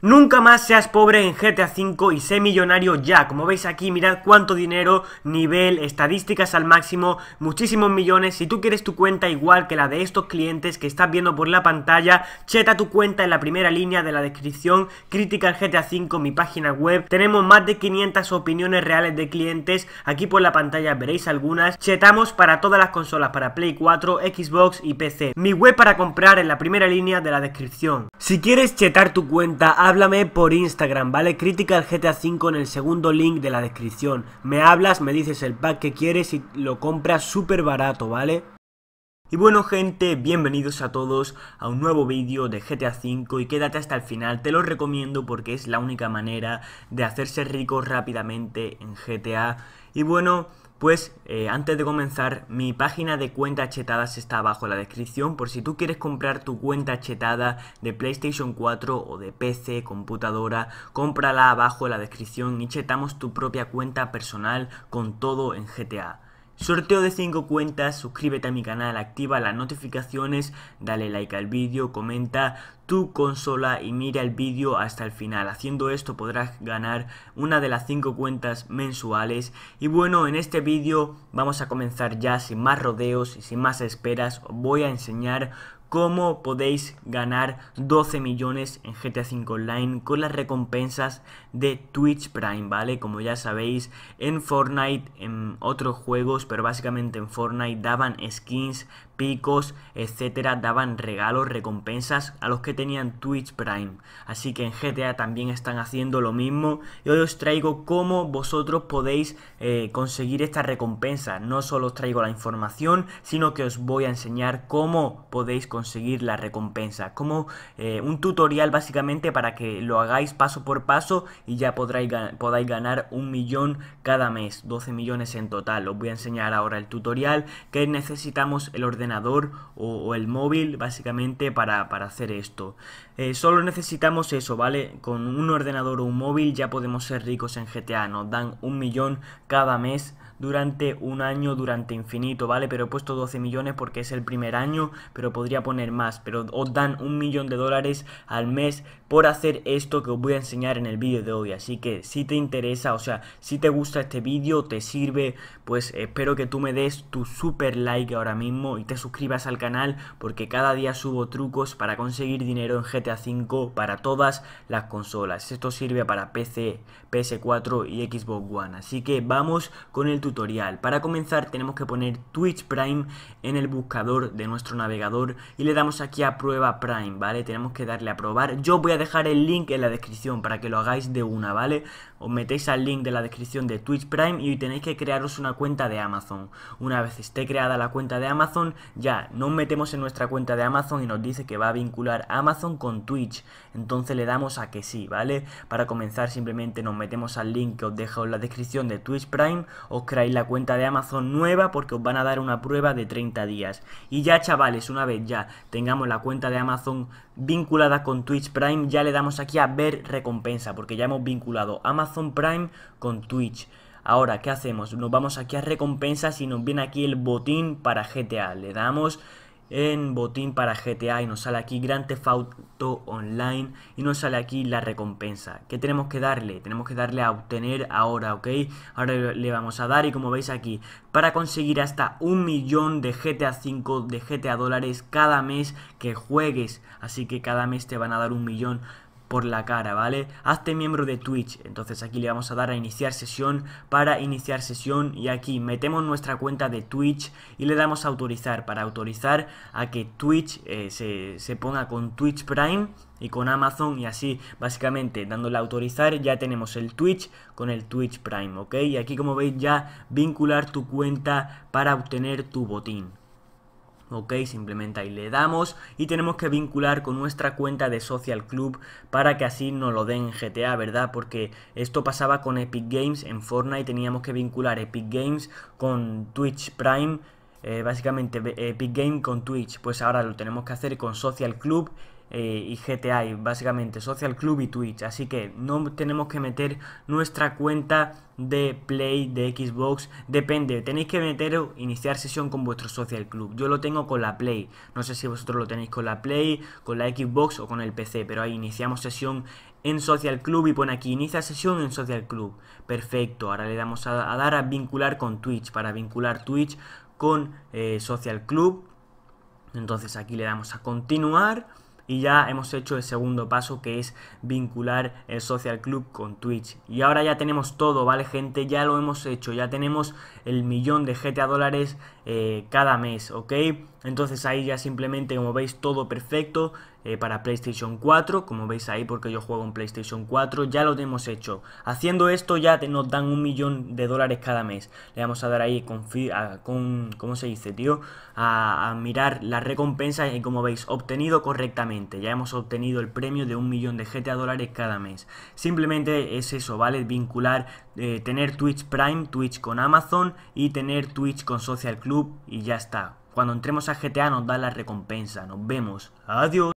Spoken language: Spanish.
Nunca más seas pobre en GTA V y sé millonario ya. Como veis aquí, mirad cuánto dinero, nivel, estadísticas al máximo, muchísimos millones. Si tú quieres tu cuenta igual que la de estos clientes que estás viendo por la pantalla, cheta tu cuenta en la primera línea de la descripción, crítica al GTA V, mi página web. Tenemos más de 500 opiniones reales de clientes. Aquí por la pantalla veréis algunas. Chetamos para todas las consolas, para Play 4, Xbox y PC. Mi web para comprar en la primera línea de la descripción. Si quieres chetar tu cuenta, háblame por Instagram, ¿vale? Crítica el GTA V en el segundo link de la descripción. Me hablas, me dices el pack que quieres y lo compras súper barato, ¿vale? Y bueno gente, bienvenidos a todos a un nuevo vídeo de GTA V y quédate hasta el final, te lo recomiendo porque es la única manera de hacerse rico rápidamente en GTA. Y bueno, pues eh, antes de comenzar, mi página de cuentas chetadas está abajo en la descripción por si tú quieres comprar tu cuenta chetada de PlayStation 4 o de PC, computadora, cómprala abajo en la descripción y chetamos tu propia cuenta personal con todo en GTA. Sorteo de 5 cuentas, suscríbete a mi canal, activa las notificaciones, dale like al vídeo, comenta tu consola y mira el vídeo hasta el final. Haciendo esto podrás ganar una de las 5 cuentas mensuales. Y bueno, en este vídeo vamos a comenzar ya sin más rodeos y sin más esperas. Os voy a enseñar cómo podéis ganar 12 millones en GTA 5 Online con las recompensas de Twitch Prime, ¿vale? Como ya sabéis, en Fortnite, en otros juegos, pero básicamente en Fortnite daban skins picos, etcétera, daban regalos, recompensas a los que tenían Twitch Prime. Así que en GTA también están haciendo lo mismo. Y hoy os traigo cómo vosotros podéis eh, conseguir esta recompensa. No solo os traigo la información, sino que os voy a enseñar cómo podéis conseguir la recompensa. Como eh, un tutorial básicamente para que lo hagáis paso por paso y ya podáis ganar un millón cada mes, 12 millones en total. Os voy a enseñar ahora el tutorial que necesitamos el ordenador o, el móvil básicamente para, para hacer esto. Eh, solo necesitamos eso, ¿vale? Con un ordenador o un móvil ya podemos ser ricos en GTA, nos dan un millón cada mes durante un año, durante infinito, ¿vale? Pero he puesto 12 millones porque es el primer año, pero podría poner más. Pero os dan un millón de dólares al mes por hacer esto que os voy a enseñar en el vídeo de hoy. Así que si te interesa, o sea, si te gusta este vídeo, te sirve, pues espero que tú me des tu super like ahora mismo y te suscribas al canal porque cada día subo trucos para conseguir dinero en GTA V para todas las consolas. Esto sirve para PC, PS4 y Xbox One. Así que vamos con el tutorial tutorial. Para comenzar tenemos que poner Twitch Prime en el buscador de nuestro navegador y le damos aquí a prueba Prime, ¿vale? Tenemos que darle a probar. Yo voy a dejar el link en la descripción para que lo hagáis de una, ¿vale? Os metéis al link de la descripción de Twitch Prime y tenéis que crearos una cuenta de Amazon. Una vez esté creada la cuenta de Amazon, ya nos metemos en nuestra cuenta de Amazon y nos dice que va a vincular Amazon con Twitch. Entonces le damos a que sí, ¿vale? Para comenzar simplemente nos metemos al link que os dejo en la descripción de Twitch Prime, os la cuenta de Amazon nueva porque os van a dar una prueba de 30 días. Y ya chavales, una vez ya tengamos la cuenta de Amazon vinculada con Twitch Prime, ya le damos aquí a ver recompensa porque ya hemos vinculado Amazon Prime con Twitch. Ahora, ¿qué hacemos? Nos vamos aquí a recompensas y nos viene aquí el botín para GTA. Le damos en botín para GTA y nos sale aquí Gran Theft Online y nos sale aquí la recompensa. ¿Qué tenemos que darle? Tenemos que darle a obtener ahora, ¿ok? Ahora le vamos a dar y como veis aquí, para conseguir hasta un millón de GTA 5, de GTA dólares cada mes que juegues. Así que cada mes te van a dar un millón por la cara, ¿vale? Hazte miembro de Twitch. Entonces aquí le vamos a dar a iniciar sesión para iniciar sesión y aquí metemos nuestra cuenta de Twitch y le damos a autorizar para autorizar a que Twitch eh, se, se ponga con Twitch Prime y con Amazon y así básicamente dándole a autorizar ya tenemos el Twitch con el Twitch Prime, ¿ok? Y aquí como veis ya vincular tu cuenta para obtener tu botín ok simplemente ahí le damos y tenemos que vincular con nuestra cuenta de social club para que así nos lo den GTA verdad porque esto pasaba con Epic Games en Fortnite teníamos que vincular Epic Games con Twitch Prime eh, básicamente eh, Epic Game con Twitch pues ahora lo tenemos que hacer con Social Club eh, y GTA, básicamente Social Club y Twitch. Así que no tenemos que meter nuestra cuenta de Play, de Xbox, depende. Tenéis que meter o iniciar sesión con vuestro Social Club. Yo lo tengo con la Play. No sé si vosotros lo tenéis con la Play, con la Xbox o con el PC, pero ahí iniciamos sesión en Social Club y pone aquí inicia sesión en Social Club. Perfecto, ahora le damos a, dar a vincular con Twitch para vincular Twitch con eh, Social Club. Entonces aquí le damos a continuar y ya hemos hecho el segundo paso que es vincular el social club con Twitch. Y ahora ya tenemos todo, ¿vale gente? Ya lo hemos hecho, ya tenemos el millón de GTA dólares eh, cada mes, ¿ok? Entonces ahí ya simplemente, como veis, todo perfecto eh, para PlayStation 4, como veis ahí porque yo juego en PlayStation 4, ya lo tenemos hecho. Haciendo esto ya nos dan un millón de dólares cada mes. Le vamos a dar ahí con, ¿cómo se dice, tío? A, mirar las recompensas y como veis, obtenido correctamente. Ya hemos obtenido el premio de un millón de GTA dólares cada mes. Simplemente es eso, ¿vale? Vincular, eh, tener Twitch Prime, Twitch con Amazon y tener Twitch con Social Club y ya está. Cuando entremos a GTA nos da la recompensa. Nos vemos. Adiós.